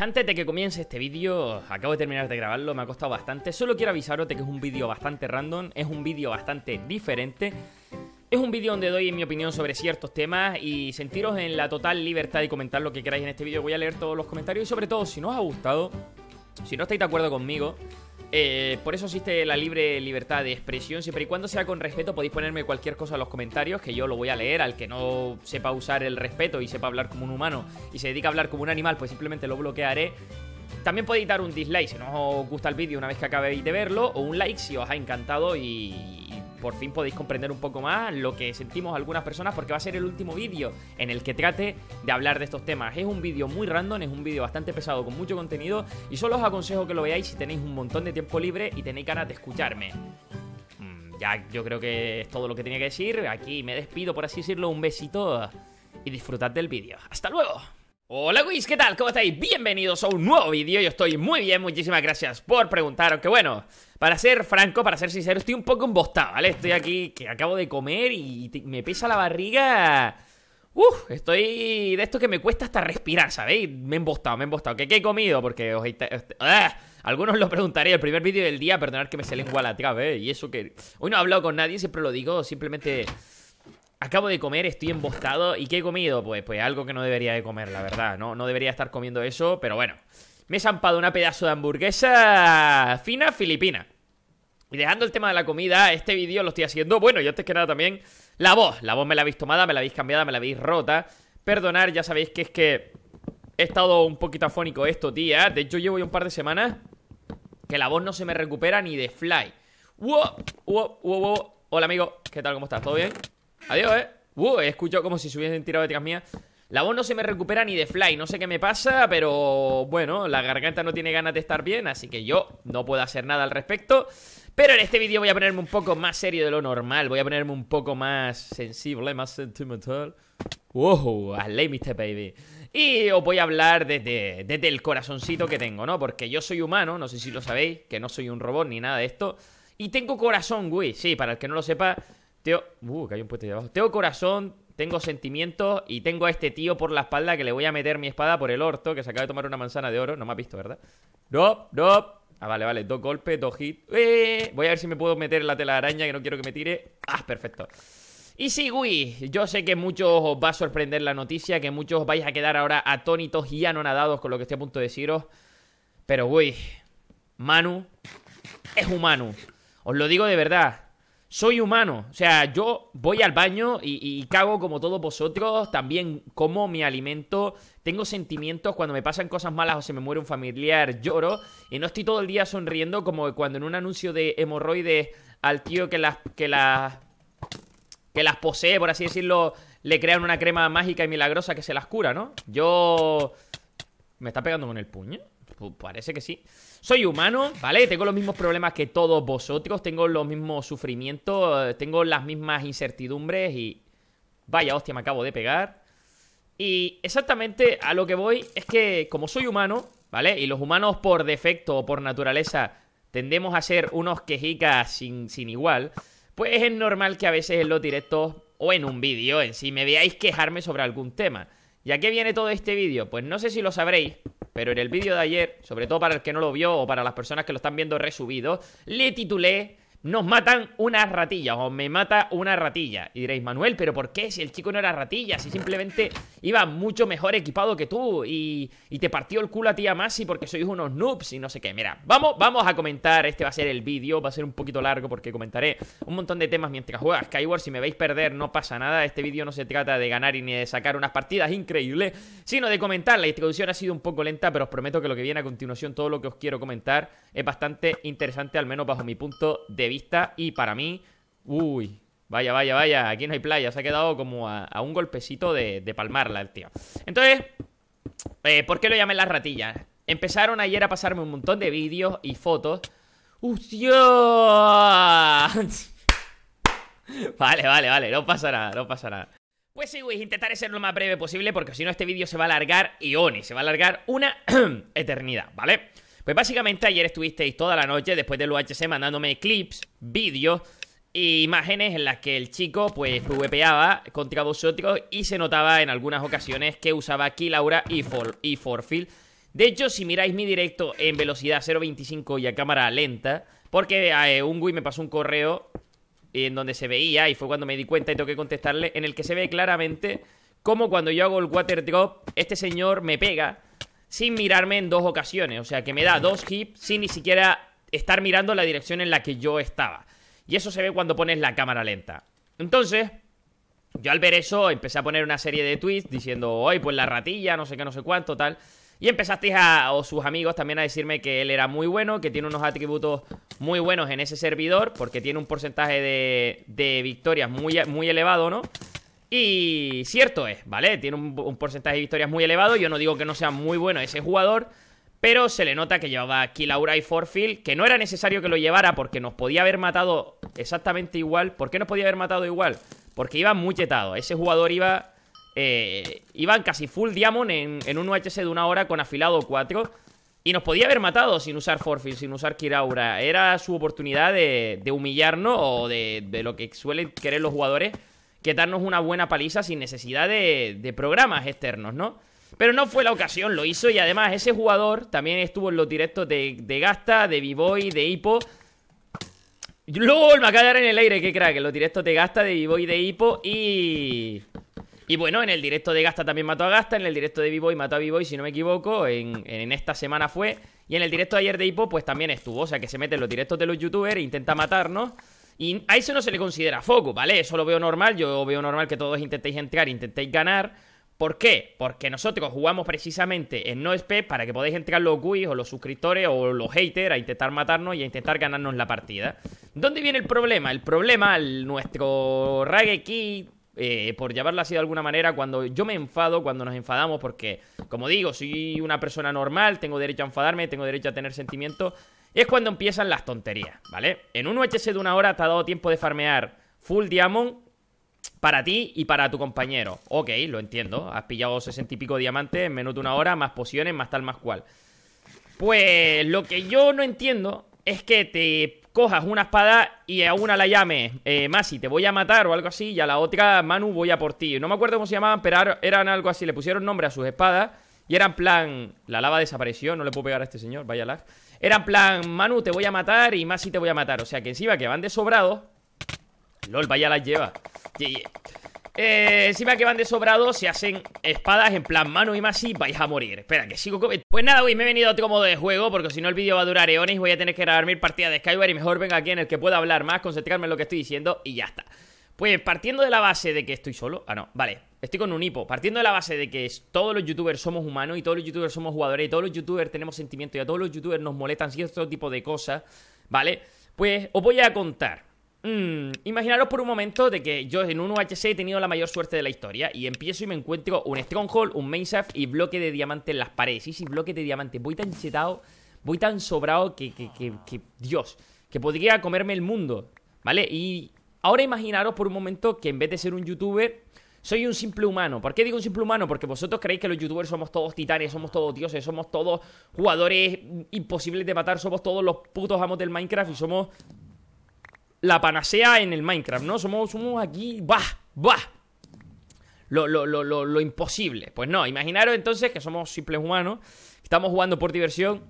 antes de que comience este vídeo, acabo de terminar de grabarlo, me ha costado bastante. Solo quiero avisaros de que es un vídeo bastante random, es un vídeo bastante diferente. Es un vídeo donde doy mi opinión sobre ciertos temas y sentiros en la total libertad De comentar lo que queráis en este vídeo. Voy a leer todos los comentarios y sobre todo, si no os ha gustado, si no estáis de acuerdo conmigo, eh, por eso existe la libre libertad de expresión. Siempre y cuando sea con respeto, podéis ponerme cualquier cosa en los comentarios, que yo lo voy a leer. Al que no sepa usar el respeto y sepa hablar como un humano y se dedica a hablar como un animal, pues simplemente lo bloquearé. También podéis dar un dislike si no os gusta el vídeo una vez que acabéis de verlo, o un like si os ha encantado y por fin podéis comprender un poco más lo que sentimos algunas personas porque va a ser el último vídeo en el que trate de hablar de estos temas. Es un vídeo muy random, es un vídeo bastante pesado con mucho contenido y solo os aconsejo que lo veáis si tenéis un montón de tiempo libre y tenéis ganas de escucharme mm, ya yo creo que es todo lo que tenía que decir. Aquí me despido, por así decirlo. Un besito y disfrutad del vídeo. ¡Hasta luego! Hola guys, ¿qué tal? ¿Cómo estáis? Bienvenidos a un nuevo vídeo, yo estoy muy bien, muchísimas gracias por preguntar, Que bueno, para ser franco, para ser sincero, estoy un poco embostado, ¿vale? Estoy aquí, que acabo de comer y me pesa la barriga... Uf, estoy de esto que me cuesta hasta respirar, ¿sabéis? Me he embostado, me he embostado, ¿qué, he comido? Porque os... ¡Ah! Algunos lo preguntaréis, el primer vídeo del día, perdonad que me se lengua la ¿eh? Y eso que... Hoy no he hablado con nadie, siempre lo digo, simplemente... Acabo de comer, estoy embostado. ¿Y qué he comido? Pues, pues algo que no debería de comer, la verdad. No, no debería estar comiendo eso, pero bueno. Me he zampado una pedazo de hamburguesa fina filipina. Y dejando el tema de la comida, este vídeo lo estoy haciendo. Bueno, y antes que nada también, la voz. La voz me la habéis tomada, me la habéis cambiada, me la habéis rota. Perdonar, ya sabéis que es que he estado un poquito afónico estos días. De hecho, llevo ya un par de semanas que la voz no se me recupera ni de fly. wow, wow, Hola, amigo. ¿Qué tal? ¿Cómo estás? ¿Todo bien? Adiós, eh. Uh, he escuchado como si se hubiesen tirado detrás mía. La voz no se me recupera ni de fly, no sé qué me pasa, pero bueno, la garganta no tiene ganas de estar bien, así que yo no puedo hacer nada al respecto. Pero en este vídeo voy a ponerme un poco más serio de lo normal, voy a ponerme un poco más sensible, más sentimental. Wow, alé, Mr. Baby. Y os voy a hablar desde, desde el corazoncito que tengo, ¿no? Porque yo soy humano, no sé si lo sabéis, que no soy un robot ni nada de esto. Y tengo corazón, güey. Sí, para el que no lo sepa, tengo Uh, que hay un puente de abajo. corazón, tengo sentimientos y tengo a este tío por la espalda que le voy a meter mi espada por el orto, que se acaba de tomar una manzana de oro. No me ha visto, ¿verdad? No, no. Ah, vale, vale. Dos golpes, dos hits. Eh, voy a ver si me puedo meter en la tela araña, que no quiero que me tire. Ah, perfecto. Y sí, güey yo sé que muchos os va a sorprender la noticia, que muchos vais a quedar ahora atónitos y anonadados con lo que estoy a punto de deciros. Pero, güey Manu es humano. Os lo digo de verdad soy humano. O sea, yo voy al baño y, cago como todos vosotros. También como mi alimento. Tengo sentimientos cuando me pasan cosas malas o se me muere un familiar. Lloro. Y no estoy todo el día sonriendo como cuando en un anuncio de hemorroides al tío que las. que las. que las posee, por así decirlo, le crean una crema mágica y milagrosa que se las cura, ¿no? Yo. ¿Me está pegando con el puño? Pues parece que sí. Soy humano, ¿vale? Tengo los mismos problemas que todos vosotros, tengo los mismos sufrimientos, eh, tengo las mismas incertidumbres y... Vaya hostia, me acabo de pegar. Y exactamente a lo que voy es que como soy humano, ¿vale? Y los humanos por defecto o por naturaleza tendemos a ser unos quejicas sin, sin igual, pues es normal que a veces en los directos o en un vídeo en sí me veáis quejarme sobre algún tema. ¿Y a qué viene todo este vídeo? Pues no sé si lo sabréis, pero en el vídeo de ayer, sobre todo para el que no lo vio o para las personas que lo están viendo resubido, le titulé nos matan unas ratillas o me mata una ratilla. Y diréis, Manuel, ¿pero por qué? Si el chico no era ratilla, si simplemente iba mucho mejor equipado que tú y, te partió el culo a ti a Masi porque sois unos noobs y no sé qué. Mira, vamos, vamos a comentar, este va a ser el vídeo, va a ser un poquito largo porque comentaré un montón de temas mientras juega Skyward. Si me veis perder, no pasa nada, este vídeo no se trata de ganar y ni de sacar unas partidas increíbles, sino de comentar. La introducción ha sido un poco lenta, pero os prometo que lo que viene a continuación, todo lo que os quiero comentar, es bastante interesante, al menos bajo mi punto de vista. Y para mí, uy, vaya, vaya, vaya, aquí no hay playa. Se ha quedado como a, un golpecito de, palmarla el tío. Entonces, eh, ¿por qué lo llamé las ratillas? Empezaron ayer a pasarme un montón de vídeos y fotos. ¡Hostia! vale, vale, vale, no pasa nada, no pasa nada. Pues sí, güey, intentaré ser lo más breve posible porque si no este vídeo se va a alargar y oni, se va a alargar una eternidad, ¿vale? Pues básicamente ayer estuvisteis toda la noche después del UHC mandándome clips, vídeos e imágenes en las que el chico pues con contra vosotros y se notaba en algunas ocasiones que usaba aquí Laura y, for y De hecho, si miráis mi directo en velocidad 0.25 y a cámara lenta, porque a eh, un Wii me pasó un correo en donde se veía, y fue cuando me di cuenta y que contestarle, en el que se ve claramente cómo cuando yo hago el water drop, este señor me pega sin mirarme en dos ocasiones. O sea, que me da dos hits sin ni siquiera estar mirando la dirección en la que yo estaba. Y eso se ve cuando pones la cámara lenta. Entonces, yo al ver eso empecé a poner una serie de tweets diciendo, hoy pues la ratilla, no sé qué, no sé cuánto, tal. Y empezasteis a, o sus amigos también a decirme que él era muy bueno, que tiene unos atributos muy buenos en ese servidor, porque tiene un porcentaje de, victorias muy, muy elevado, ¿no? Y cierto es, ¿vale? Tiene un, porcentaje de victorias muy elevado. Yo no digo que no sea muy bueno ese jugador, pero se le nota que llevaba Kilaura y Forfield, que no era necesario que lo llevara porque nos podía haber matado exactamente igual. ¿Por qué nos podía haber matado igual? Porque iba muy chetado. Ese jugador iba. Eh, iban casi full diamond en, un UHC de una hora con afilado 4. Y nos podía haber matado sin usar Forfield, sin usar Kiraura. Era su oportunidad de, humillarnos o de, lo que suelen querer los jugadores que darnos una buena paliza sin necesidad de, programas externos, ¿no? Pero no fue la ocasión, lo hizo y además ese jugador también estuvo en los directos de, de Gasta, de B-Boy, de Hippo. ¡Lol! Me acaba de dar en el aire, qué crack, en los directos de Gasta, de B-Boy, de Hippo y... Y bueno, en el directo de Gasta también mató a Gasta, en el directo de B-Boy mató a b si no me equivoco, en, en, esta semana fue. Y en el directo de ayer de Hippo pues también estuvo, o sea que se mete en los directos de los youtubers, e intenta matarnos. Y a eso no se le considera foco, ¿vale? Eso lo veo normal, yo veo normal que todos intentéis entrar, intentéis ganar. ¿Por qué? Porque nosotros jugamos precisamente en NoSP para que podáis entrar los GUIs o los suscriptores o los haters a intentar matarnos y a intentar ganarnos la partida. ¿Dónde viene el problema? El problema, nuestro Rageki, eh, por llamarlo así de alguna manera, cuando yo me enfado, cuando nos enfadamos, porque, como digo, soy una persona normal, tengo derecho a enfadarme, tengo derecho a tener sentimientos es cuando empiezan las tonterías, ¿vale? En un UHC de una hora te ha dado tiempo de farmear full diamond para ti y para tu compañero. Ok, lo entiendo. Has pillado 60 y pico diamantes en menos de una hora, más pociones, más tal, más cual. Pues lo que yo no entiendo es que te cojas una espada y a una la llames eh, Masi, te voy a matar o algo así, y a la otra, Manu, voy a por ti. No me acuerdo cómo se llamaban, pero eran algo así. Le pusieron nombre a sus espadas y eran plan. La lava desapareció, no le puedo pegar a este señor, vaya lag. Era en plan, Manu, te voy a matar y más si te voy a matar. O sea que encima que van de sobrado LOL, vaya las lleva. Eh, encima que van de sobrado, se hacen espadas en plan Manu y más y vais a morir. Espera, que sigo con. Pues nada, güey, me he venido a otro modo de juego porque si no el vídeo va a durar eones. Voy a tener que grabar mi partida de Skyward y mejor venga aquí en el que pueda hablar más, concentrarme en lo que estoy diciendo y ya está. Pues partiendo de la base de que estoy solo. Ah, no, vale. Estoy con un hipo. Partiendo de la base de que todos los youtubers somos humanos y todos los youtubers somos jugadores y todos los youtubers tenemos sentimientos y a todos los youtubers nos molestan cierto tipo de cosas, ¿vale? Pues os voy a contar. Mm, imaginaros por un momento de que yo en un UHC he tenido la mayor suerte de la historia y empiezo y me encuentro un Stronghold, un Mesa y bloque de diamante en las paredes. Y sí, bloque de diamante, voy tan chetado, voy tan sobrado que, que, que, Dios, que podría comerme el mundo, ¿vale? Y Ahora imaginaros por un momento que en vez de ser un youtuber, soy un simple humano. ¿Por qué digo un simple humano? Porque vosotros creéis que los youtubers somos todos titanes, somos todos dioses, somos todos jugadores imposibles de matar, somos todos los putos amos del Minecraft y somos la panacea en el Minecraft, ¿no? Somos, aquí, bah, bah. Lo, lo, imposible. Pues no, imaginaros entonces que somos simples humanos, estamos jugando por diversión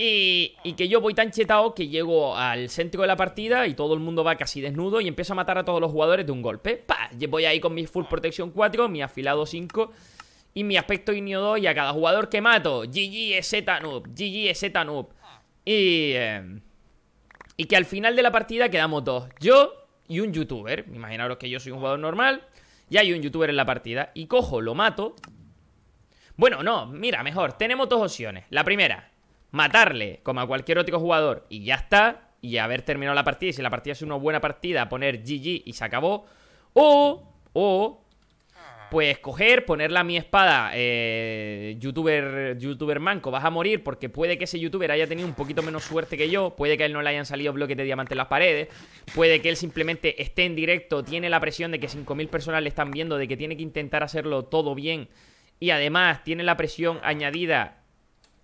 y, que yo voy tan chetado que llego al centro de la partida y todo el mundo va casi desnudo y empiezo a matar a todos los jugadores de un golpe. ¡Pah! Voy ahí con mi full protection 4, mi afilado 5 y mi aspecto iniodo 2 y a cada jugador que mato. GG es Z noob, GG es Z noob. Y, em, y que al final de la partida quedamos dos. Yo y un youtuber. Imaginaros que yo soy un jugador normal y hay un youtuber en la partida. Y cojo, lo mato. Bueno, no, mira, mejor. Tenemos dos opciones. La primera, matarle como a cualquier otro jugador y ya está, y haber terminado la partida, y si la partida es una buena partida, poner GG y se acabó, o, o, pues coger, ponerle a mi espada, eh, youtuber, youtuber manco, vas a morir porque puede que ese youtuber haya tenido un poquito menos suerte que yo, puede que a él no le hayan salido bloques de diamante en las paredes, puede que él simplemente esté en directo, tiene la presión de que 5.000 personas le están viendo, de que tiene que intentar hacerlo todo bien y además tiene la presión añadida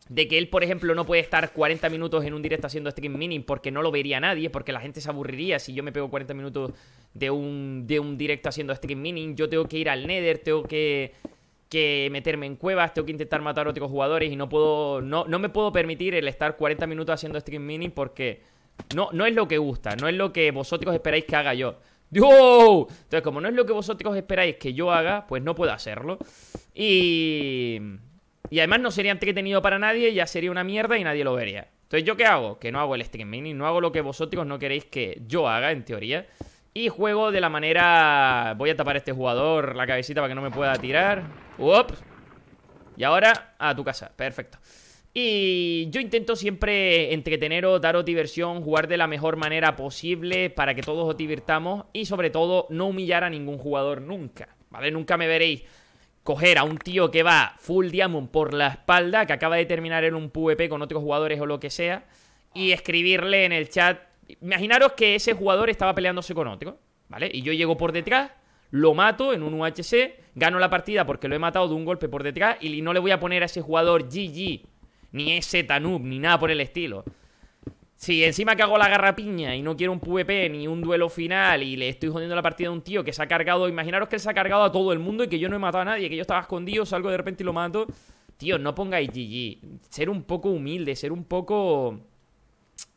de que él, por ejemplo, no puede estar 40 minutos en un directo haciendo stream mining porque no lo vería nadie, porque la gente se aburriría si yo me pego 40 minutos de un, de un directo haciendo stream mining. Yo tengo que ir al Nether, tengo que, que meterme en cuevas, tengo que intentar matar a otros jugadores y no puedo. No, me puedo permitir el estar 40 minutos haciendo stream mining porque no, no es lo que gusta, no es lo que vosotros esperáis que haga yo. ¡Yo! Entonces, como no es lo que vosotros esperáis que yo haga, pues no puedo hacerlo. Y. Y además no sería entretenido para nadie, ya sería una mierda y nadie lo vería. Entonces, ¿yo qué hago? Que no hago el streaming, no hago lo que vosotros no queréis que yo haga, en teoría. Y juego de la manera... Voy a tapar a este jugador la cabecita para que no me pueda tirar. ¡Uop! Y ahora a tu casa. Perfecto. Y yo intento siempre entreteneros, daros diversión, jugar de la mejor manera posible para que todos os divirtamos y sobre todo no humillar a ningún jugador nunca. ¿Vale? Nunca me veréis coger a un tío que va full diamond por la espalda, que acaba de terminar en un PvP con otros jugadores o lo que sea, y escribirle en el chat. Imaginaros que ese jugador estaba peleándose con otro, ¿vale? Y yo llego por detrás, lo mato en un UHC, gano la partida porque lo he matado de un golpe por detrás y no le voy a poner a ese jugador GG, ni ese Tanub, ni nada por el estilo. Si encima que hago la garrapiña y no quiero un PvP ni un duelo final y le estoy jodiendo la partida a un tío que se ha cargado, imaginaros que él se ha cargado a todo el mundo y que yo no he matado a nadie, que yo estaba escondido, salgo de repente y lo mato. Tío, no pongáis GG. Ser un poco humilde, ser un poco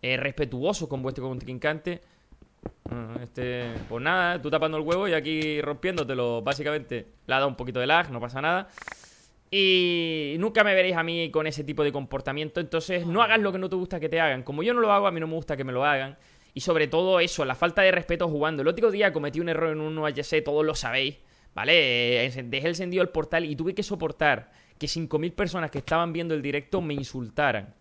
eh, respetuoso con vuestro contrincante. Mm, este, pues nada, tú tapando el huevo y aquí rompiéndotelo, básicamente. Le ha dado un poquito de lag, no pasa nada. Y nunca me veréis a mí con ese tipo de comportamiento. Entonces, no hagas lo que no te gusta que te hagan. Como yo no lo hago, a mí no me gusta que me lo hagan. Y sobre todo eso, la falta de respeto jugando. El otro día cometí un error en un UHC, todos lo sabéis. ¿Vale? Eh, eh, dejé encendido el portal y tuve que soportar que 5.000 personas que estaban viendo el directo me insultaran.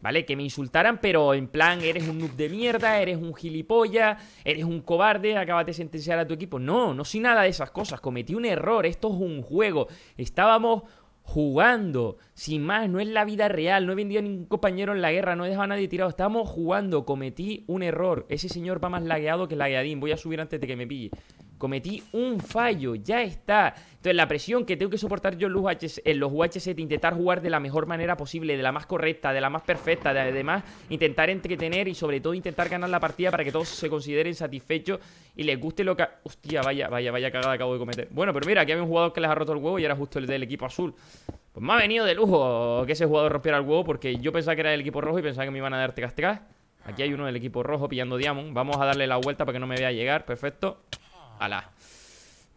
¿Vale? Que me insultaran, pero en plan, eres un noob de mierda, eres un gilipollas, eres un cobarde, acabaste de sentenciar a tu equipo. No, no soy nada de esas cosas. Cometí un error, esto es un juego. Estábamos jugando, sin más, no es la vida real, no he vendido a ningún compañero en la guerra, no he dejado a nadie tirado, estamos jugando, cometí un error, ese señor va más lagueado que lagueadín, voy a subir antes de que me pille. Cometí un fallo, ya está. Entonces la presión que tengo que soportar yo en los UHC, en de intentar jugar de la mejor manera posible, de la más correcta, de la más perfecta, de además intentar entretener y sobre todo intentar ganar la partida para que todos se consideren satisfechos y les guste lo que... Hostia, vaya, vaya, vaya cagada acabo de cometer. Bueno, pero mira, aquí había un jugador que les ha roto el huevo y era justo el del equipo azul. Pues me ha venido de lujo que ese jugador rompiera el huevo porque yo pensaba que era del equipo rojo y pensaba que me iban a darte castigas. Aquí hay uno del equipo rojo pillando Diamond. Vamos a darle la vuelta para que no me vea llegar. Perfecto.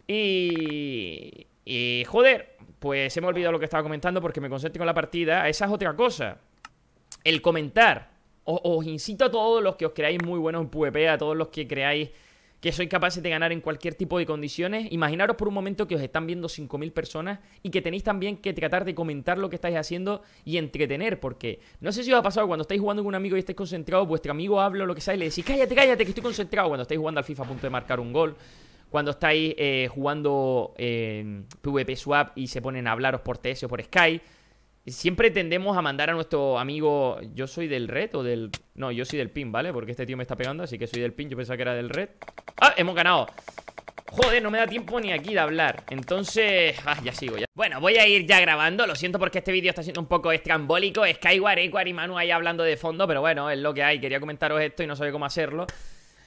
Y... Y joder, pues se me olvidado lo que estaba comentando porque me concentré con la partida. Esa es otra cosa. El comentar. Os, incito a todos los que os creáis muy buenos en PvP, a todos los que creáis que sois capaces de ganar en cualquier tipo de condiciones. Imaginaros por un momento que os están viendo 5.000 personas y que tenéis también que tratar de comentar lo que estáis haciendo y entretener, porque no sé si os ha pasado cuando estáis jugando con un amigo y estáis concentrados, vuestro amigo habla o lo que sea y le decís, cállate, cállate, que estoy concentrado cuando estáis jugando al FIFA a punto de marcar un gol cuando estáis eh, jugando eh, en PvP Swap y se ponen a hablaros por TS o por Sky. Siempre tendemos a mandar a nuestro amigo. Yo soy del red o del. No, yo soy del pin, ¿vale? Porque este tío me está pegando, así que soy del pin. Yo pensaba que era del red. ¡Ah! ¡Hemos ganado! Joder, no me da tiempo ni aquí de hablar Entonces... Ah, ya sigo, ya Bueno, voy a ir ya grabando Lo siento porque este vídeo está siendo un poco estrambólico Skyward, Equar y Manu ahí hablando de fondo Pero bueno, es lo que hay Quería comentaros esto y no sabía cómo hacerlo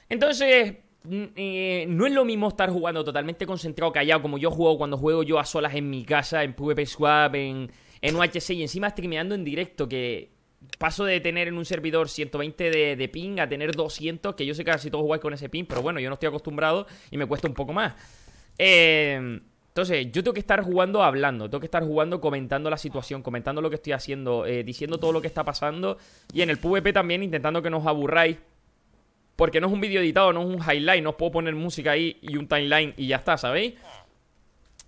Entonces, Mm, eh, no es lo mismo estar jugando totalmente concentrado, callado, como yo juego cuando juego yo a solas en mi casa, en PvP Swap, en, en UHC y encima streameando en directo, que paso de tener en un servidor 120 de, ping a tener 200, que yo sé que casi todos jugáis con ese ping, pero bueno, yo no estoy acostumbrado y me cuesta un poco más. Em, entonces, yo tengo que estar jugando hablando, tengo que estar jugando comentando la situación, comentando lo que estoy haciendo, eh, diciendo todo lo que está pasando y en el PvP también intentando que no os aburráis porque no es un vídeo editado, no es un highlight, no os puedo poner música ahí y un timeline y ya está, ¿sabéis?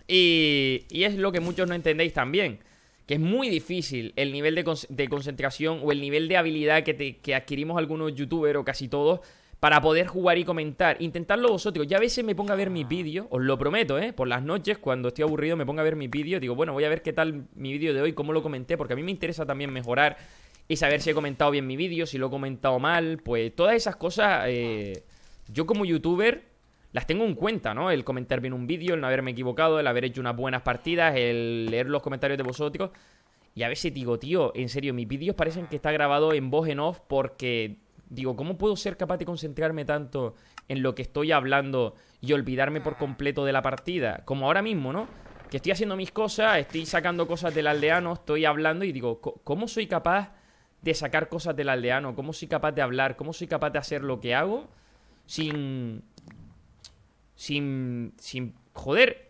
Y, es lo que muchos no entendéis también que es muy difícil el nivel de, concentración o el nivel de habilidad que, adquirimos algunos youtubers o casi todos para poder jugar y comentar. Intentadlo vosotros. Ya a veces me pongo a ver mis vídeos, os lo prometo, ¿eh? Por las noches, cuando estoy aburrido, me pongo a ver mis vídeos. Digo, bueno, voy a ver qué tal mi vídeo de hoy, cómo lo comenté, porque a mí me interesa también mejorar y saber si he comentado bien mi vídeo, si lo he comentado mal, pues todas esas cosas, eh, yo como youtuber las tengo en cuenta, ¿no? El comentar bien un vídeo, el no haberme equivocado, el haber hecho unas buenas partidas, el leer los comentarios de vosotros. Y a veces digo, tío, en serio, mis vídeos parecen que está grabado en voz en off porque digo, ¿cómo puedo ser capaz de concentrarme tanto en lo que estoy hablando y olvidarme por completo de la partida? Como ahora mismo, ¿no? Que estoy haciendo mis cosas, estoy sacando cosas del aldeano, estoy hablando y digo, ¿cómo soy capaz de sacar cosas del aldeano, cómo soy capaz de hablar, cómo soy capaz de hacer lo que hago sin... Sin... Sin... Joder.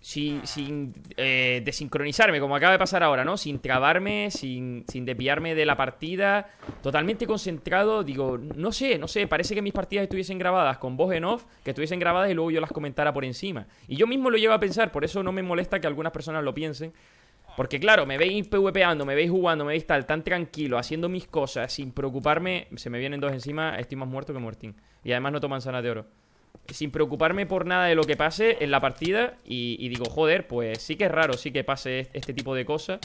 Sin, sin eh, desincronizarme, como acaba de pasar ahora, ¿no? Sin trabarme, sin, sin desviarme de la partida, totalmente concentrado. Digo, no sé, no sé, parece que mis partidas estuviesen grabadas con voz en off, que estuviesen grabadas y luego yo las comentara por encima. Y yo mismo lo llevo a pensar, por eso no me molesta que algunas personas lo piensen, porque claro, me veis PvPando, me veis jugando, me veis tal, tan tranquilo, haciendo mis cosas, sin preocuparme. Se me vienen dos encima, estoy más muerto que muertín Y además no toman manzana de oro. Sin preocuparme por nada de lo que pase en la partida. Y, digo, joder, pues sí que es raro, sí que pase este tipo de cosas.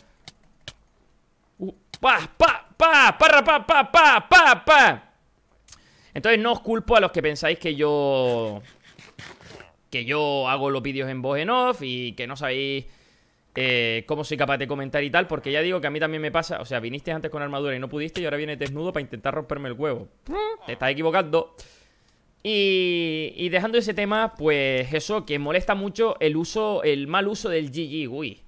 Uh, ¡Pa! ¡Pa! ¡Pa! ¡Pa! ¡Pa! ¡Pa! Entonces no os culpo a los que pensáis que yo... Que yo hago los vídeos en voz en off y que no sabéis como eh, cómo soy capaz de comentar y tal, porque ya digo que a mí también me pasa, o sea, viniste antes con armadura y no pudiste y ahora viene desnudo para intentar romperme el huevo. Te estás equivocando. Y, dejando ese tema, pues eso, que molesta mucho el uso, el mal uso del GG, uy.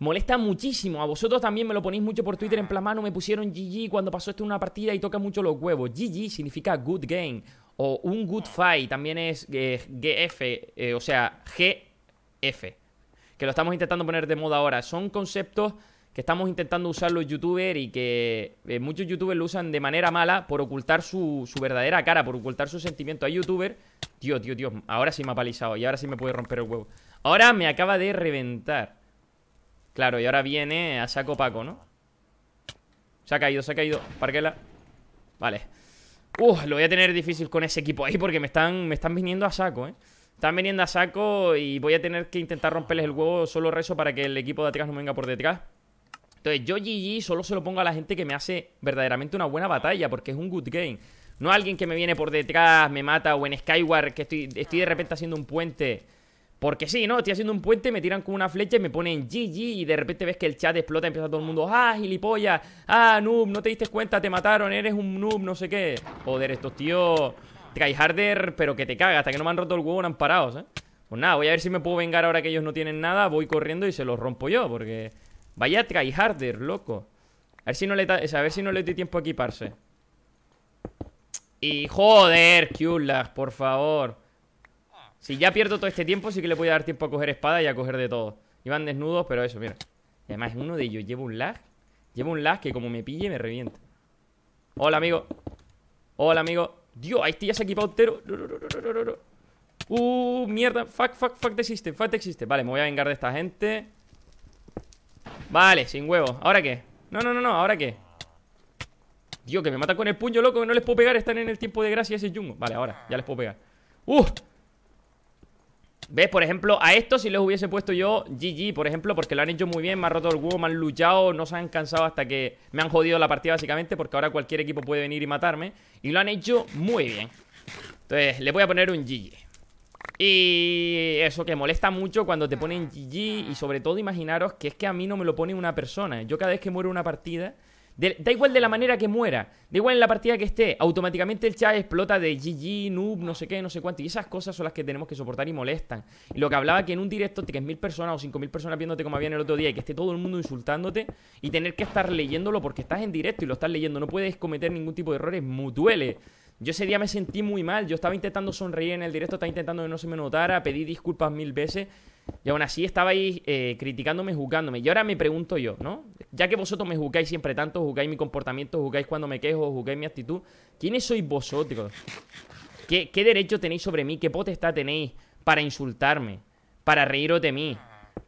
Molesta muchísimo. A vosotros también me lo ponéis mucho por Twitter en plan mano. Me pusieron GG cuando pasó esto en una partida y toca mucho los huevos. GG significa good game o un good fight. También es eh, GF, eh, o sea, GF que lo estamos intentando poner de moda ahora. Son conceptos que estamos intentando usar los youtubers y que eh, muchos youtubers lo usan de manera mala por ocultar su, verdadera cara, por ocultar su sentimiento. a youtuber, tío, tío, tío, ahora sí me ha palizado y ahora sí me puede romper el huevo. Ahora me acaba de reventar. Claro, y ahora viene a saco Paco, ¿no? Se ha caído, se ha caído. la Vale. Uf, lo voy a tener difícil con ese equipo ahí porque me están, me están viniendo a saco, ¿eh? están viniendo a saco y voy a tener que intentar romperles el huevo. Solo rezo para que el equipo de atrás no venga por detrás. Entonces, yo GG solo se lo pongo a la gente que me hace verdaderamente una buena batalla, porque es un good game. No alguien que me viene por detrás, me mata, o en Skyward, que estoy, estoy de repente haciendo un puente. Porque sí, ¿no? Estoy haciendo un puente, me tiran con una flecha y me ponen GG y de repente ves que el chat explota y empieza todo el mundo, ah, gilipollas, ah, noob, no te diste cuenta, te mataron, eres un noob, no sé qué. Joder, estos tíos tryharder, pero que te caga. Hasta que no me han roto el huevo, no han parado, ¿eh? Pues nada, voy a ver si me puedo vengar ahora que ellos no tienen nada. Voy corriendo y se los rompo yo, porque... Vaya tryharder, loco. A ver si no le, a si no le doy tiempo a equiparse. Y joder, Q-Lag, por favor. Si ya pierdo todo este tiempo, sí que le voy a dar tiempo a coger espada y a coger de todo. Iban desnudos, pero eso, mira. Y además uno de ellos lleva un lag. Lleva un lag que como me pille me revienta. Hola, amigo. Hola, amigo. Dios, este ya se ha equipado entero. Uh, mierda. Fuck, fuck, fuck the Fuck existe. Vale, me voy a vengar de esta gente. Vale, sin huevo. ¿Ahora qué? No, no, no, no. ¿Ahora qué? Dios, que me matan con el puño, loco. Que no les puedo pegar. Están en el tiempo de gracia ese Jungo. Vale, ahora. Ya les puedo pegar. Uh, ¿Ves? Por ejemplo, a esto si les hubiese puesto yo GG, por ejemplo, porque lo han hecho muy bien, me han roto el huevo, me han luchado, no se han cansado hasta que me han jodido la partida básicamente, porque ahora cualquier equipo puede venir y matarme. Y lo han hecho muy bien. Entonces, le voy a poner un GG. Y eso que molesta mucho cuando te ponen GG y sobre todo imaginaros que es que a mí no me lo pone una persona. Yo cada vez que muero una partida da igual de la manera que muera, da igual en la partida que esté, automáticamente el chat explota de GG, noob, no sé qué, no sé cuánto. Y esas cosas son las que tenemos que soportar y molestan. Y lo que hablaba que en un directo te mil personas o cinco mil personas viéndote como había en el otro día y que esté todo el mundo insultándote y tener que estar leyéndolo porque estás en directo y lo estás leyendo, no puedes cometer ningún tipo de errores, muy duele. Yo ese día me sentí muy mal, yo estaba intentando sonreír en el directo, estaba intentando que no se me notara, pedí disculpas mil veces y aún así estabais eh, criticándome, juzgándome. Y ahora me pregunto yo, ¿no? Ya que vosotros me juzgáis siempre tanto, juzgáis mi comportamiento, juzgáis cuando me quejo, juzgáis mi actitud, ¿quiénes sois vosotros? ¿Qué, qué derecho tenéis sobre mí? ¿Qué potestad tenéis para insultarme? Para reíros de mí?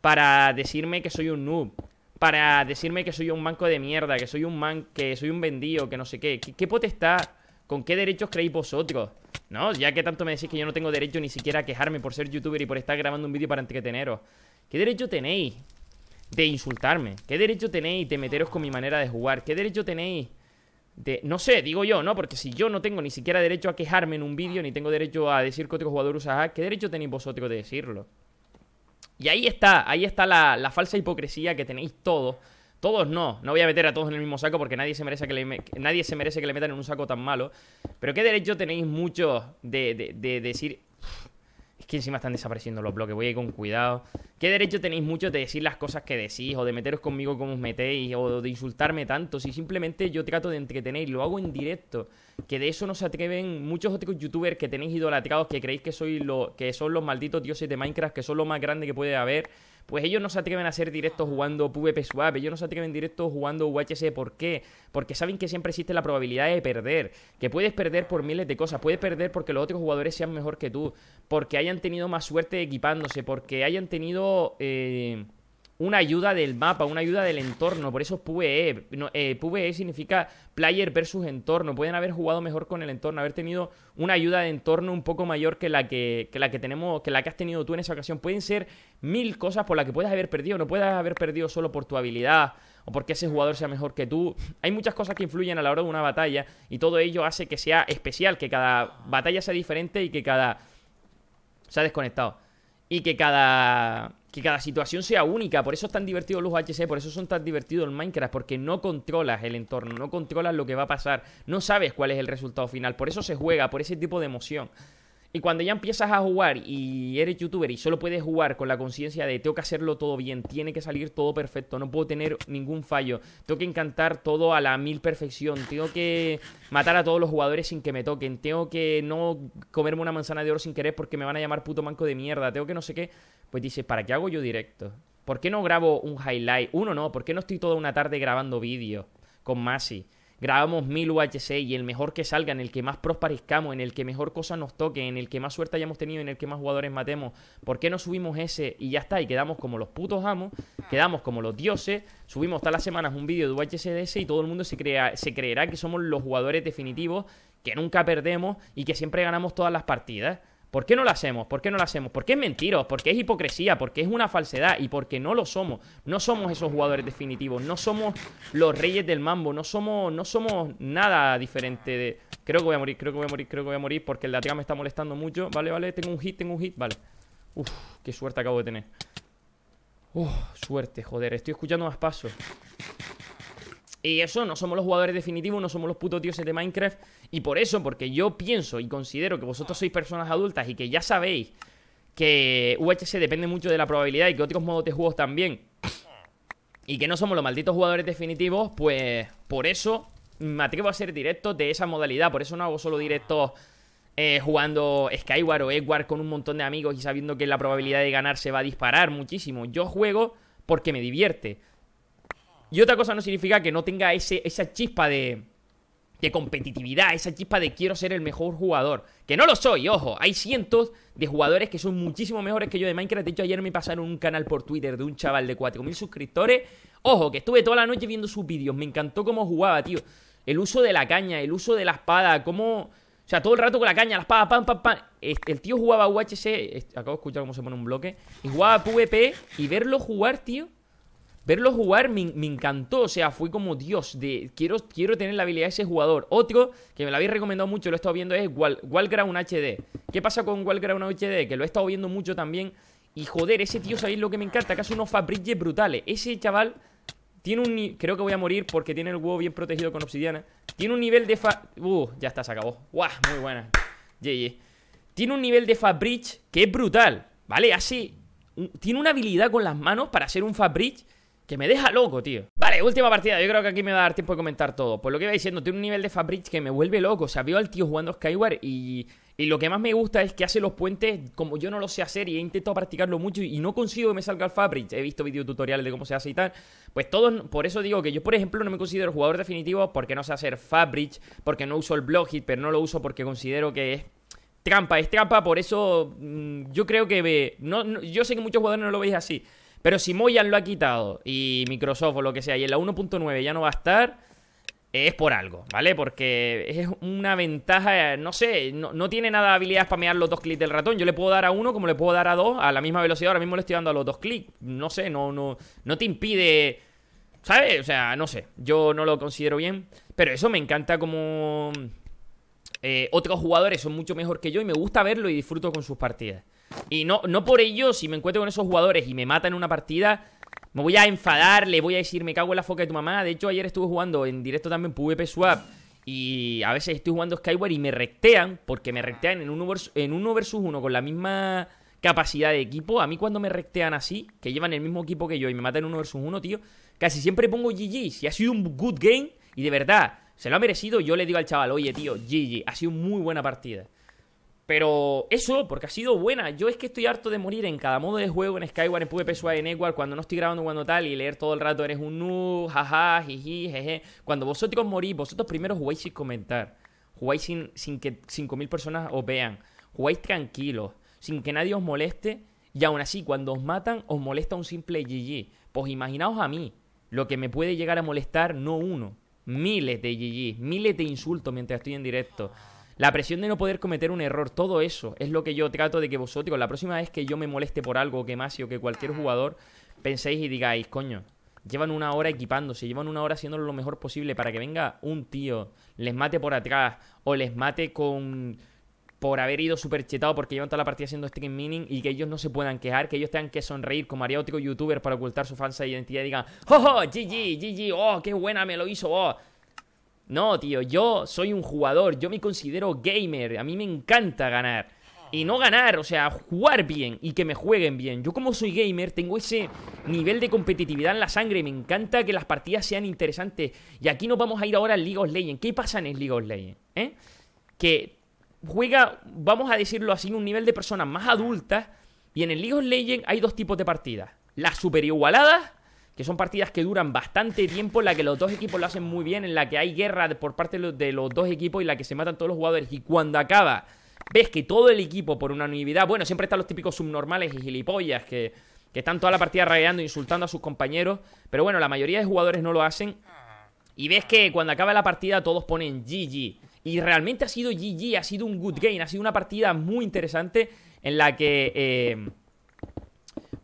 Para decirme que soy un noob? Para decirme que soy un manco de mierda, que soy un man, que soy un vendido, que no sé qué. ¿Qué, qué potestad? ¿Con qué derechos creéis vosotros? ¿no? Ya que tanto me decís que yo no tengo derecho ni siquiera a quejarme por ser youtuber y por estar grabando un vídeo para entreteneros. ¿Qué derecho tenéis de insultarme? ¿Qué derecho tenéis de meteros con mi manera de jugar? ¿Qué derecho tenéis de... No sé, digo yo, ¿no? Porque si yo no tengo ni siquiera derecho a quejarme en un vídeo, ni tengo derecho a decir que otro jugador usa ¿qué derecho tenéis vosotros de decirlo? Y ahí está, ahí está la, la falsa hipocresía que tenéis todos todos no, no voy a meter a todos en el mismo saco porque nadie se merece que le, nadie se merece que le metan en un saco tan malo. Pero ¿qué derecho tenéis muchos de, decir... Es que encima están desapareciendo los bloques, voy a ir con cuidado. ¿Qué derecho tenéis muchos de decir las cosas que decís o de meteros conmigo como os metéis o de insultarme tanto? Si simplemente yo trato de entretener, lo hago en directo. Que de eso no se atreven muchos otros youtubers que tenéis idolatrados, que creéis que, soy lo, que son los malditos dioses de Minecraft, que son lo más grande que puede haber pues ellos no se atreven a hacer directos jugando PvP Swap, ellos no se atreven directos jugando UHC. ¿Por qué? Porque saben que siempre existe la probabilidad de perder. Que puedes perder por miles de cosas. Puedes perder porque los otros jugadores sean mejor que tú. Porque hayan tenido más suerte equipándose. Porque hayan tenido. Eh, una ayuda del mapa, una ayuda del entorno. Por eso es eh, PvE. PvE significa player versus entorno. Pueden haber jugado mejor con el entorno, haber tenido una ayuda de entorno un poco mayor que la que, la que tenemos, que la que has tenido tú en esa ocasión. Pueden ser mil cosas por las que puedes haber perdido. No puedes haber perdido solo por tu habilidad o porque ese jugador sea mejor que tú. Hay muchas cosas que influyen a la hora de una batalla y todo ello hace que sea especial, que cada batalla sea diferente y que cada... Se ha desconectado. Y que cada que cada situación sea única. Por eso es tan divertido los HC, por eso son tan divertidos el Minecraft, porque no controlas el entorno, no controlas lo que va a pasar, no sabes cuál es el resultado final. Por eso se juega, por ese tipo de emoción. Y cuando ya empiezas a jugar y eres youtuber y solo puedes jugar con la conciencia de tengo que hacerlo todo bien, tiene que salir todo perfecto, no puedo tener ningún fallo, tengo que encantar todo a la mil perfección, tengo que matar a todos los jugadores sin que me toquen, tengo que no comerme una manzana de oro sin querer porque me van a llamar puto manco de mierda, tengo que no sé qué, pues dices, ¿para qué hago yo directo? ¿Por qué no grabo un highlight? Uno no, ¿por qué no estoy toda una tarde grabando vídeos con Masi? grabamos mil UHC y el mejor que salga, en el que más pros en el que mejor cosa nos toque, en el que más suerte hayamos tenido, en el que más jugadores matemos, ¿por qué no subimos ese y ya está? Y quedamos como los putos amos, quedamos como los dioses, subimos todas las semanas un vídeo de UHC de ese y todo el mundo se, crea, se creerá que somos los jugadores definitivos, que nunca perdemos y que siempre ganamos todas las partidas. ¿Por qué no lo hacemos? ¿Por qué no lo hacemos? Porque es mentira, porque es hipocresía, porque es una falsedad y porque no lo somos. No somos esos jugadores definitivos, no somos los reyes del mambo, no somos, no somos nada diferente de... Creo que voy a morir, creo que voy a morir, creo que voy a morir porque el lateral me está molestando mucho. Vale, vale, tengo un hit, tengo un hit, vale. Uf, qué suerte acabo de tener. Uf, suerte, joder, estoy escuchando más pasos. Y eso, no somos los jugadores definitivos, no somos los putos dioses de Minecraft. Y por eso, porque yo pienso y considero que vosotros sois personas adultas y que ya sabéis que UHC depende mucho de la probabilidad y que otros modos de juegos también. Y que no somos los malditos jugadores definitivos, pues por eso me atrevo a ser directos de esa modalidad. Por eso no hago solo directos eh, jugando Skyward o Edward con un montón de amigos y sabiendo que la probabilidad de ganar se va a disparar muchísimo. Yo juego porque me divierte. Y otra cosa no significa que no tenga ese, esa chispa de, de competitividad, esa chispa de quiero ser el mejor jugador. Que no lo soy, ojo. Hay cientos de jugadores que son muchísimo mejores que yo de Minecraft. De hecho, ayer me pasaron un canal por Twitter de un chaval de 4.000 suscriptores. Ojo, que estuve toda la noche viendo sus vídeos. Me encantó cómo jugaba, tío. El uso de la caña, el uso de la espada, cómo... O sea, todo el rato con la caña, la espada, pam, pam, pam. El tío jugaba UHC, acabo de escuchar cómo se pone un bloque, y jugaba PvP, y verlo jugar, tío, verlo jugar me, encantó, o sea, fue como Dios, de quiero, quiero tener la habilidad de ese jugador. Otro que me lo habéis recomendado mucho, lo he estado viendo, es HD. ¿Qué pasa con Walground HD? Que lo he estado viendo mucho también. Y joder, ese tío, ¿sabéis lo que me encanta? Que hace unos Fabridges brutales. Ese chaval tiene un... Creo que voy a morir porque tiene el huevo bien protegido con obsidiana. Tiene un nivel de fa... Uh, ya está, se acabó. Muy buena. Tiene un nivel de Fabridge que es brutal, ¿vale? así Tiene una habilidad con las manos para hacer un Fabridge que me deja loco, tío. Vale, última partida. Yo creo que aquí me va a dar tiempo de comentar todo. Pues lo que iba diciendo, tiene un nivel de Fabric que me vuelve loco. O sea, veo al tío jugando Skyward y... Y lo que más me gusta es que hace los puentes como yo no lo sé hacer y he intentado practicarlo mucho y no consigo que me salga el Fabric. He visto videotutoriales de cómo se hace y tal. Pues todos, por eso digo que yo, por ejemplo, no me considero jugador definitivo porque no sé hacer Fabric, porque no uso el Block Hit, pero no lo uso porque considero que es trampa, es trampa. Por eso mm, yo creo que... ve... yo sé que muchos jugadores no lo veis así. Pero si Moyan lo ha quitado y Microsoft o lo que sea, y en la 1.9 ya no va a estar, es por algo, ¿vale? Porque es una ventaja, no sé, no, tiene nada de habilidad spamear los dos clics del ratón. Yo le puedo dar a uno como le puedo dar a dos a la misma velocidad. Ahora mismo le estoy dando a los dos clics. No sé, no, no, no te impide. ¿Sabes? O sea, no sé. Yo no lo considero bien. Pero eso me encanta como. Eh, otros jugadores son mucho mejor que yo y me gusta verlo y disfruto con sus partidas. Y no, no por ello, si me encuentro con esos jugadores y me matan en una partida, me voy a enfadar, le voy a decir, me cago en la foca de tu mamá. De hecho, ayer estuve jugando en directo también PvP Swap. Y a veces estoy jugando Skyward y me rectean, porque me rectean en uno vs en uno, con la misma capacidad de equipo. A mí cuando me rectean así, que llevan el mismo equipo que yo y me matan en uno vs uno, tío, casi siempre pongo GG. Si ha sido un good game y de verdad se lo ha merecido, yo le digo al chaval, oye, tío, GG, ha sido muy buena partida. Pero eso, porque ha sido buena. Yo es que estoy harto de morir en cada modo de juego, en Skyward, en PvP, Suave, en Edward, cuando no estoy grabando, cuando tal, y leer todo el rato, eres un nu jaja, jiji, jeje. Cuando vosotros morís, vosotros primero jugáis sin comentar. Jugáis sin, sin que 5.000 personas os vean. Jugáis tranquilos, sin que nadie os moleste. Y aún así, cuando os matan, os molesta un simple GG. Pues imaginaos a mí, lo que me puede llegar a molestar, no uno, miles de GG, miles de insultos mientras estoy en directo. La presión de no poder cometer un error, todo eso es lo que yo trato de que vosotros, la próxima vez que yo me moleste por algo, que más o que cualquier jugador, penséis y digáis, coño, llevan una hora equipándose, llevan una hora haciéndolo lo mejor posible para que venga un tío, les mate por atrás o les mate con por haber ido super chetado porque llevan toda la partida haciendo stream mining y que ellos no se puedan quejar, que ellos tengan que sonreír como haría youtuber para ocultar su falsa identidad y digan, ¡Oh, oh GG, GG! ¡Oh, qué buena me lo hizo! ¡Oh! No, tío, yo soy un jugador, yo me considero gamer, a mí me encanta ganar. Y no ganar, o sea, jugar bien y que me jueguen bien. Yo como soy gamer tengo ese nivel de competitividad en la sangre, me encanta que las partidas sean interesantes. Y aquí nos vamos a ir ahora al League of Legends. ¿Qué pasa en el League of Legends? Eh? Que juega, vamos a decirlo así, un nivel de personas más adultas. Y en el League of Legends hay dos tipos de partidas. Las superigualadas que son partidas que duran bastante tiempo, en la que los dos equipos lo hacen muy bien, en la que hay guerra por parte de los dos equipos y la que se matan todos los jugadores. Y cuando acaba, ves que todo el equipo, por unanimidad, bueno, siempre están los típicos subnormales y gilipollas que, que están toda la partida ragueando, insultando a sus compañeros, pero bueno, la mayoría de jugadores no lo hacen. Y ves que cuando acaba la partida todos ponen GG. Y realmente ha sido GG, ha sido un good game, ha sido una partida muy interesante en la que... Eh,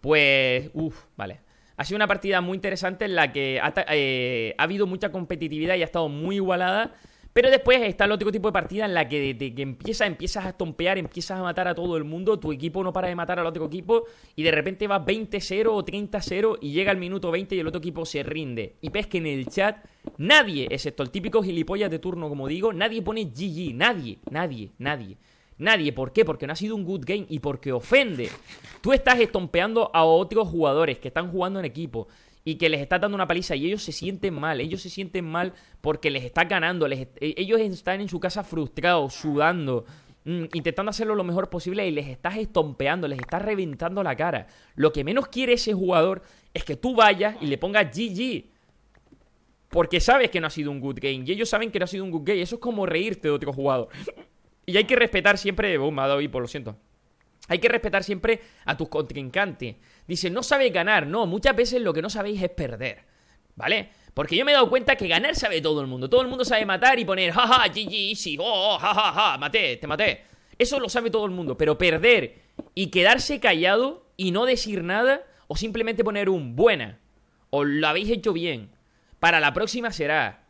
pues... uff, vale. Ha sido una partida muy interesante en la que eh, ha, habido mucha competitividad y ha estado muy igualada. Pero después está el otro tipo de partida en la que desde que empiezas, empiezas a estompear, empiezas a matar a todo el mundo, tu equipo no para de matar al otro equipo y de repente va 20-0 o 30-0 y llega el minuto 20 y el otro equipo se rinde. Y ves que en el chat nadie, excepto el típico gilipollas de turno como digo, nadie pone GG, nadie, nadie, nadie. Nadie. ¿Por qué? Porque no ha sido un good game y porque ofende. Tú estás estompeando a otros jugadores que están jugando en equipo y que les estás dando una paliza y ellos se sienten mal. Ellos se sienten mal porque les estás ganando. Les eh, ellos están en su casa frustrados, sudando, mm, intentando hacerlo lo mejor posible y les estás estompeando, les estás reventando la cara. Lo que menos quiere ese jugador es que tú vayas y le pongas GG. Porque sabes que no ha sido un good game. Y ellos saben que no ha sido un good game. Eso es como reírte de otro jugador. Y hay que respetar siempre. Boom, oh, me ha dado por lo siento. Hay que respetar siempre a tus contrincantes. Dice, no sabe ganar. No, muchas veces lo que no sabéis es perder. ¿Vale? Porque yo me he dado cuenta que ganar sabe todo el mundo. Todo el mundo sabe matar y poner, jaja, GG, oh, jajaja, ja, ja, maté, te maté. Eso lo sabe todo el mundo. Pero perder y quedarse callado y no decir nada, o simplemente poner un buena, o lo habéis hecho bien, para la próxima será.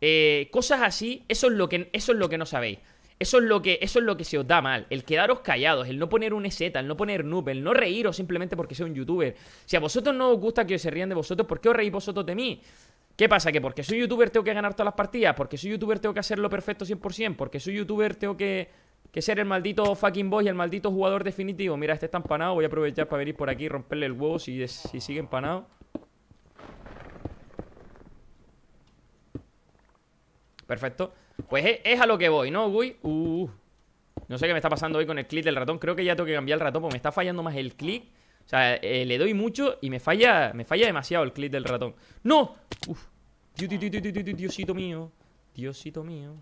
Eh, cosas así, eso es, lo que, eso es lo que no sabéis. Eso es, lo que, eso es lo que se os da mal. El quedaros callados, el no poner un EZ, el no poner noob, el no reíros simplemente porque soy un youtuber. Si a vosotros no os gusta que os se rían de vosotros, ¿por qué os reís vosotros de mí? ¿Qué pasa? ¿Que porque soy youtuber tengo que ganar todas las partidas? ¿Porque soy youtuber tengo que hacerlo perfecto 100%? ¿Porque soy youtuber tengo que, ser el maldito fucking boss y el maldito jugador definitivo? Mira, este está empanado, voy a aprovechar para venir por aquí romperle el huevo si, si sigue empanado. Perfecto. Pues es, a lo que voy, ¿no, Voy, uh, no sé qué me está pasando hoy con el clic del ratón. Creo que ya tengo que cambiar el ratón porque me está fallando más el clic. O sea, eh, le doy mucho y me falla, me falla demasiado el clic del ratón. ¡No! Uf. Diosito mío. Diosito mío.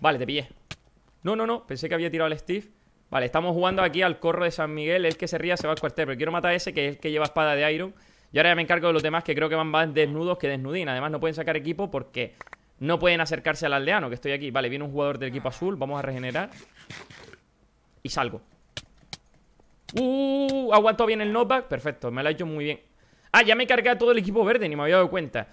Vale, te pillé. No, no, no. Pensé que había tirado al Steve. Vale, estamos jugando aquí al corro de San Miguel. El que se ría se va al cuartel. Pero quiero matar a ese que es el que lleva espada de Iron. Y ahora ya me encargo de los demás que creo que van más desnudos que desnudín. Además, no pueden sacar equipo porque no pueden acercarse al aldeano, que estoy aquí. Vale, viene un jugador del equipo azul. Vamos a regenerar. Y salgo. Uh, aguantó bien el knockback. Perfecto, me lo ha hecho muy bien. Ah, ya me he cargado todo el equipo verde, ni me había dado cuenta.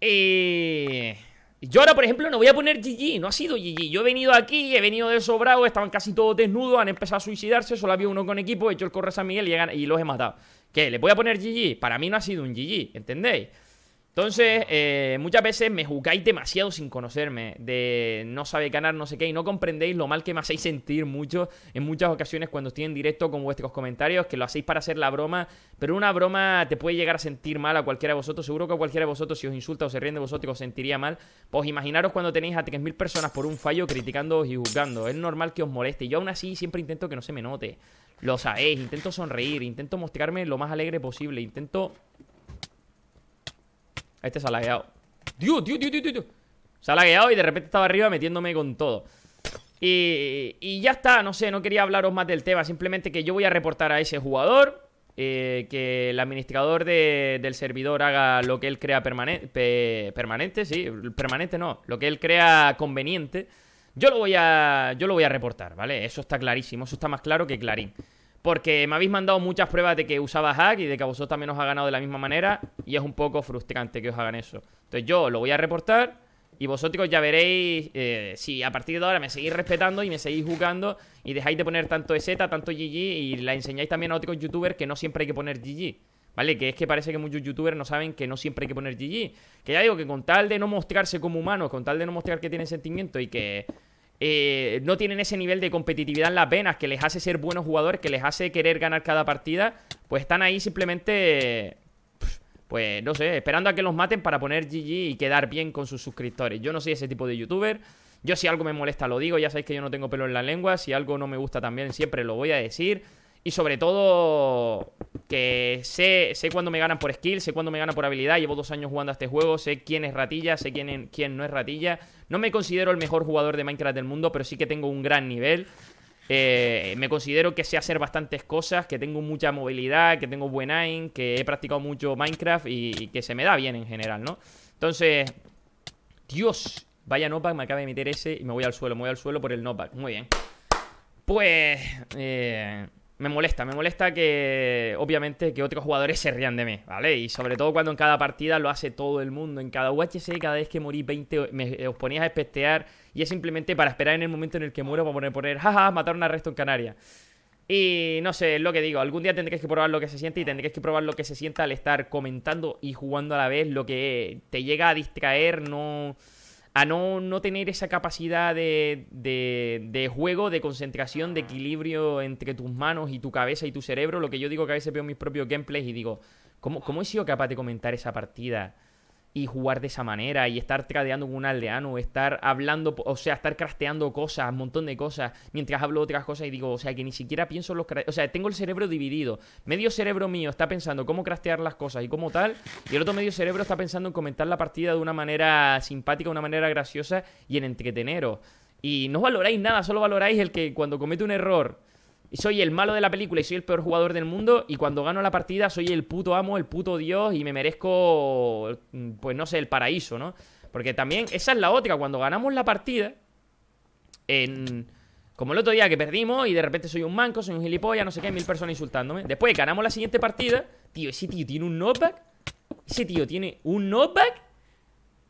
Eh... Yo ahora, por ejemplo, no voy a poner GG, no ha sido GG. Yo he venido aquí, he venido de sobrado, estaban casi todos desnudos, han empezado a suicidarse, solo había uno con equipo, he hecho el corre a San Miguel y, llegan, y los he matado. ¿Qué? ¿Le voy a poner GG? Para mí no ha sido un GG, ¿entendéis? Entonces, eh, muchas veces me juzgáis demasiado sin conocerme, de no saber ganar, no sé qué, y no comprendéis lo mal que me hacéis sentir mucho en muchas ocasiones cuando estoy en directo con vuestros comentarios, que lo hacéis para hacer la broma, pero una broma te puede llegar a sentir mal a cualquiera de vosotros, seguro que a cualquiera de vosotros si os insulta o se ríe de vosotros os sentiría mal, pues imaginaros cuando tenéis a 3.000 personas por un fallo criticándoos y juzgando, es normal que os moleste, yo aún así siempre intento que no se me note, lo sabéis, intento sonreír, intento mostrarme lo más alegre posible, intento este se ha lagueado Dios, Dios, Dios, Dios, Se ha lagueado y de repente estaba arriba metiéndome con todo y, ya está, no sé, no quería hablaros más del tema Simplemente que yo voy a reportar a ese jugador eh, Que el administrador del servidor haga lo que él crea permanente Permanente, sí, permanente no Lo que él crea conveniente yo lo voy a, yo lo voy a reportar, ¿vale? Eso está clarísimo, eso está más claro que clarín porque me habéis mandado muchas pruebas de que usaba hack y de que a vosotros también os ha ganado de la misma manera y es un poco frustrante que os hagan eso. Entonces yo lo voy a reportar y vosotros ya veréis eh, si a partir de ahora me seguís respetando y me seguís jugando y dejáis de poner tanto EZ, tanto GG y la enseñáis también a otros youtubers que no siempre hay que poner GG. ¿Vale? Que es que parece que muchos youtubers no saben que no siempre hay que poner GG. Que ya digo que con tal de no mostrarse como humanos, con tal de no mostrar que tienen sentimiento y que eh, no tienen ese nivel de competitividad en las venas que les hace ser buenos jugadores, que les hace querer ganar cada partida, pues están ahí simplemente, pues no sé, esperando a que los maten para poner GG y quedar bien con sus suscriptores. Yo no soy ese tipo de youtuber. Yo si algo me molesta lo digo, ya sabéis que yo no tengo pelo en la lengua, si algo no me gusta también siempre lo voy a decir. Y sobre todo que sé, cuándo me ganan por skill, sé cuándo me ganan por habilidad. Llevo dos años jugando a este juego, sé quién es ratilla, sé quién, quién no es ratilla. No me considero el mejor jugador de Minecraft del mundo, pero sí que tengo un gran nivel. Eh, me considero que sé hacer bastantes cosas, que tengo mucha movilidad, que tengo buen aim, que he practicado mucho Minecraft y, que se me da bien en general, ¿no? Entonces, Dios, vaya Nopak, me acaba de meter ese y me voy al suelo, me voy al suelo por el Nopak. Muy bien. Pues, eh, me molesta, me molesta que obviamente que otros jugadores se rían de mí, ¿vale? Y sobre todo cuando en cada partida lo hace todo el mundo, en cada UHC, cada vez que morí 20 me, eh, os ponías a espestear y es simplemente para esperar en el momento en el que muero para poner, poner jaja, matar a resto en Canarias. Y no sé, es lo que digo, algún día tendréis que probar lo que se siente y tendréis que probar lo que se sienta al estar comentando y jugando a la vez, lo que te llega a distraer, no a no, tener esa capacidad de, de, juego, de concentración, de equilibrio entre tus manos y tu cabeza y tu cerebro. Lo que yo digo que a veces veo mis propios gameplays y digo, ¿cómo, cómo he sido capaz de comentar esa partida? y jugar de esa manera y estar tradeando con un aldeano, estar hablando, o sea, estar crasteando cosas, un montón de cosas, mientras hablo otras cosas y digo, o sea, que ni siquiera pienso en los o sea, tengo el cerebro dividido. Medio cerebro mío está pensando cómo crastear las cosas y cómo tal, y el otro medio cerebro está pensando en comentar la partida de una manera simpática, de una manera graciosa y en entreteneros. Y no valoráis nada, solo valoráis el que cuando comete un error soy el malo de la película y soy el peor jugador del mundo y cuando gano la partida soy el puto amo, el puto dios y me merezco, mm, pues no sé, el paraíso, ¿no? Porque también esa es la otra, cuando ganamos la partida, en... como el otro día que perdimos y de repente soy un manco, soy un gilipollas, no sé qué, mil personas insultándome. Después ganamos la siguiente partida, tío, ese tío tiene un knockback, ese tío tiene un knockback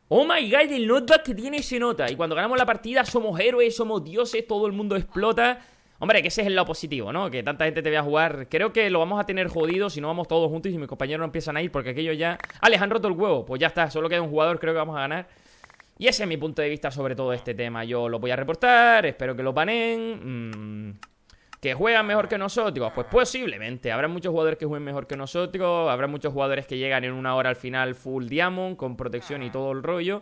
Oh my god, el notback que tiene se nota. Y cuando ganamos la partida somos héroes, somos dioses, todo el mundo explota. Hombre, que ese es el lado positivo, ¿no? Que tanta gente te vea jugar. Creo que lo vamos a tener jodido si no vamos todos juntos y mis compañeros no empiezan a ir, porque aquello ya. Ah, les han roto el huevo. Pues ya está, solo queda un jugador, creo que vamos a ganar. Y ese es mi punto de vista sobre todo este tema. Yo lo voy a reportar, espero que lo panen. Mm, que juegan mejor que nosotros. Pues posiblemente. Habrá muchos jugadores que jueguen mejor que nosotros. Habrá muchos jugadores que llegan en una hora al final full diamond, con protección y todo el rollo.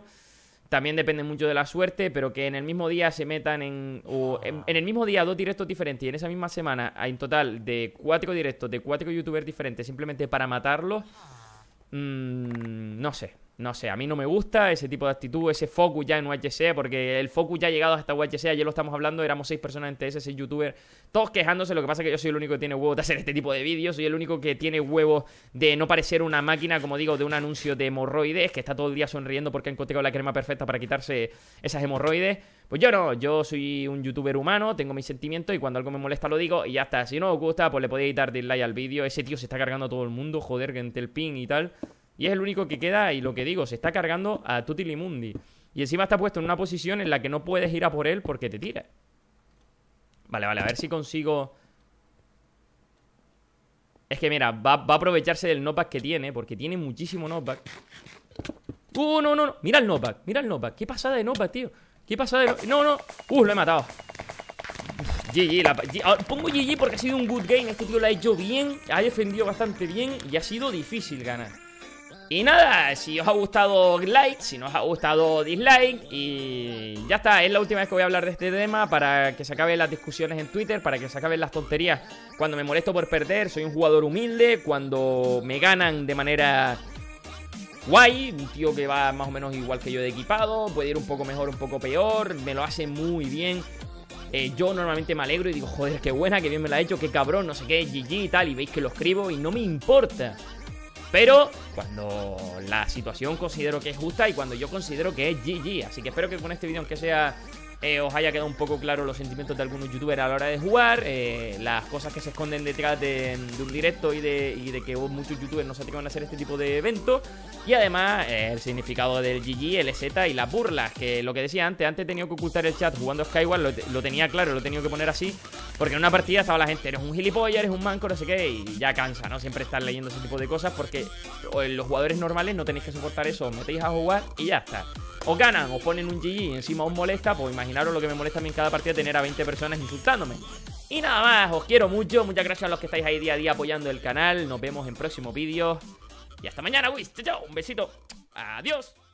También depende mucho de la suerte, pero que en el mismo día se metan ah. en. en, el mismo día dos directos diferentes y en esa misma semana hay un total de cuatro directos de cuatro youtubers diferentes simplemente para matarlos. Mmm, no sé, no sé, a mí no me gusta ese tipo de actitud, ese focus ya en UHC, porque el focus ya ha llegado hasta UHC, ayer lo estamos hablando, éramos seis personas en TS, seis youtubers, todos quejándose, lo que pasa es que yo soy el único que tiene huevos de hacer este tipo de vídeos, soy el único que tiene huevos de no parecer una máquina, como digo, de un anuncio de hemorroides, que está todo el día sonriendo porque ha encontrado la crema perfecta para quitarse esas hemorroides. Pues yo no, yo soy un youtuber humano, tengo mis sentimientos y cuando algo me molesta lo digo y ya está. Si no os gusta, pues le podéis dar dislike al vídeo. Ese tío se está cargando a todo el mundo, joder, que entre el y tal. Y es el único que queda, y lo que digo, se está cargando a Tutilimundi Y encima está puesto en una posición en la que no puedes ir a por él porque te tira. Vale, vale, a ver si consigo... Es que mira, va, a aprovecharse del knockback que tiene, porque tiene muchísimo knockback. ¡Uh, no, no, no! Mira el knockback, mira el knockback. ¡Qué pasada de knockback, tío! ¿Qué pasada de ¡No, no! ¡Uh, lo he matado! GG, la... Ah, pongo GG porque ha sido un good game. Este tío lo ha hecho bien, ha defendido bastante bien y ha sido difícil ganar. Y nada, si os ha gustado like, si no os ha gustado dislike y ya está, es la última vez que voy a hablar de este tema para que se acaben las discusiones en Twitter, para que se acaben las tonterías. Cuando me molesto por perder, soy un jugador humilde, cuando me ganan de manera guay, un tío que va más o menos igual que yo de equipado, puede ir un poco mejor, un poco peor, me lo hace muy bien. Eh, yo normalmente me alegro y digo, joder, qué buena, Que bien me la ha hecho, qué cabrón, no sé qué, GG y tal, y veis que lo escribo y no me importa. Pero cuando la situación considero que es justa y cuando yo considero que es GG. Así que espero que con este vídeo, aunque sea eh, os haya quedado un poco claro los sentimientos de algunos youtubers a la hora de jugar, eh, las cosas que se esconden detrás de, un directo y de, que muchos youtubers no se atrevan a hacer este tipo de eventos, y además eh, el significado del GG, el EZ y las burlas, que lo que decía antes, antes he tenido que ocultar el chat jugando Skyward, lo, tenía claro, lo he tenido que poner así, porque en una partida estaba la gente, eres un gilipollas, eres un manco, no sé qué, y ya cansa, ¿no? Siempre estar leyendo ese tipo de cosas porque los jugadores normales no tenéis que soportar eso, os metéis a jugar y ya está o ganan, o ponen un GG y encima os molesta, pues imaginaros lo que me molesta a mí en cada partida tener a 20 personas insultándome. Y nada más, os quiero mucho, muchas gracias a los que estáis ahí día a día apoyando el canal, nos vemos en próximos vídeos. Y hasta mañana, wish chao, chao, un besito, adiós.